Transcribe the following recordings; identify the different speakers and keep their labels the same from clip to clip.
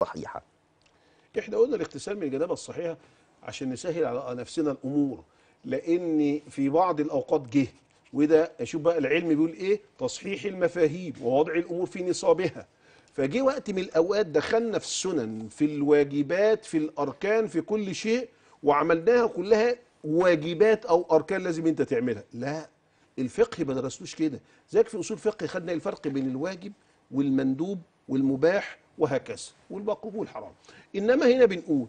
Speaker 1: صحيحة احنا قلنا الاغتسال من الجنابة الصحيحة عشان نسهل على نفسنا الأمور لأن في بعض الأوقات جه وده أشوف بقى العلم بيقول إيه تصحيح المفاهيم ووضع الأمور في نصابها فجه وقت من الأوقات دخلنا في السنن في الواجبات في الأركان في كل شيء وعملناها كلها واجبات أو أركان لازم أنت تعملها لا الفقه ما درستوش كده زيك في أصول فقه خدنا الفرق بين الواجب والمندوب والمباح وهكذا والمقبول حرام انما هنا بنقول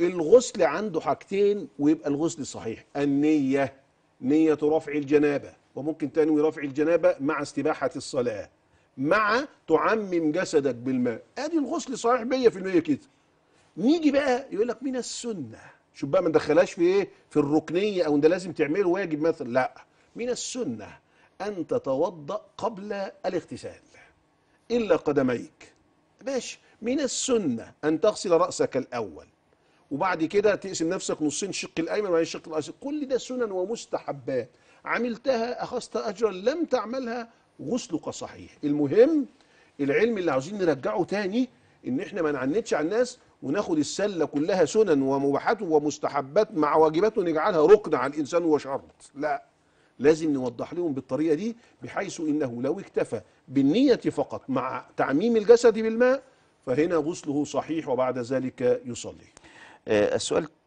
Speaker 1: الغسل عنده حاجتين ويبقى الغسل صحيح النيه نيه رفع الجنابه وممكن تنوي رفع الجنابه مع استباحه الصلاه مع تعمم جسدك بالماء ادي الغسل صحيح 100% كده نيجي بقى يقول لك من السنه شوف بقى ما ندخلهاش في ايه في الركنيه او ده لازم تعمله واجب مثلا لا من السنه ان تتوضا قبل الاغتسال الا قدميك ماشي من السنة أن تغسل رأسك الأول وبعد كده تقسم نفسك نصين شق الأيمن وبعدين الشق الأيسر كل ده سنن ومستحبات عملتها أخذت أجرا لم تعملها غسلك صحيح المهم العلم اللي عاوزين نرجعه تاني ان احنا ما نعنتش على الناس وناخد السله كلها سنن ومباحات ومستحبات مع واجبات ونجعلها ركن على الانسان وشرط لا لازم نوضح لهم بالطريقة دي بحيث إنه لو اكتفى بالنية فقط مع تعميم الجسد بالماء فهنا غسله صحيح وبعد ذلك يصلي آه، السؤال